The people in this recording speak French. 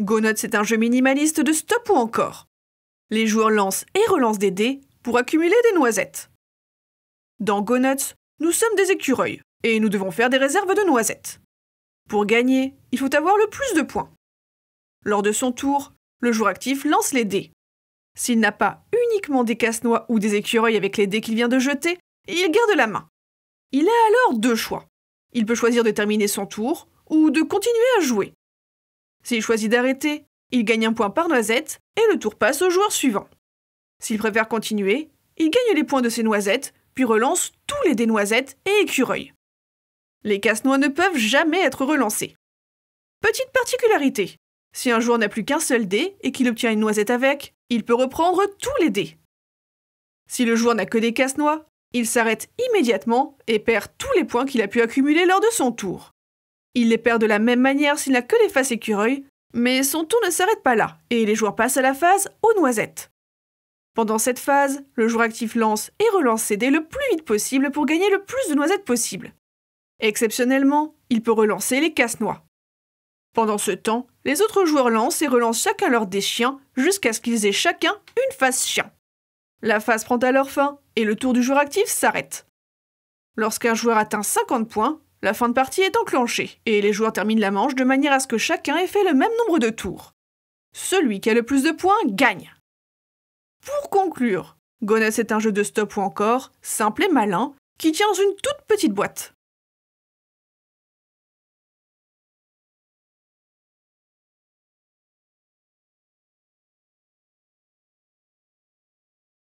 GoNuts est un jeu minimaliste de stop ou encore. Les joueurs lancent et relancent des dés pour accumuler des noisettes. Dans Gonuts, nous sommes des écureuils et nous devons faire des réserves de noisettes. Pour gagner, il faut avoir le plus de points. Lors de son tour, le joueur actif lance les dés. S'il n'a pas uniquement des casse-noix ou des écureuils avec les dés qu'il vient de jeter, il garde la main. Il a alors deux choix. Il peut choisir de terminer son tour ou de continuer à jouer. S'il choisit d'arrêter, il gagne un point par noisette et le tour passe au joueur suivant. S'il préfère continuer, il gagne les points de ses noisettes, puis relance tous les dés noisettes et écureuils. Les casse-noix ne peuvent jamais être relancés. Petite particularité, si un joueur n'a plus qu'un seul dé et qu'il obtient une noisette avec, il peut reprendre tous les dés. Si le joueur n'a que des casse-noix, il s'arrête immédiatement et perd tous les points qu'il a pu accumuler lors de son tour. Il les perd de la même manière s'il n'a que les faces écureuils, mais son tour ne s'arrête pas là, et les joueurs passent à la phase aux noisettes. Pendant cette phase, le joueur actif lance et relance ses dés le plus vite possible pour gagner le plus de noisettes possible. Exceptionnellement, il peut relancer les casse-noix. Pendant ce temps, les autres joueurs lancent et relancent chacun leur dés chiens jusqu'à ce qu'ils aient chacun une face chien. La phase prend alors fin et le tour du joueur actif s'arrête. Lorsqu'un joueur atteint 50 points, la fin de partie est enclenchée, et les joueurs terminent la manche de manière à ce que chacun ait fait le même nombre de tours. Celui qui a le plus de points gagne. Pour conclure, Gonesse est un jeu de stop ou encore, simple et malin, qui tient dans une toute petite boîte.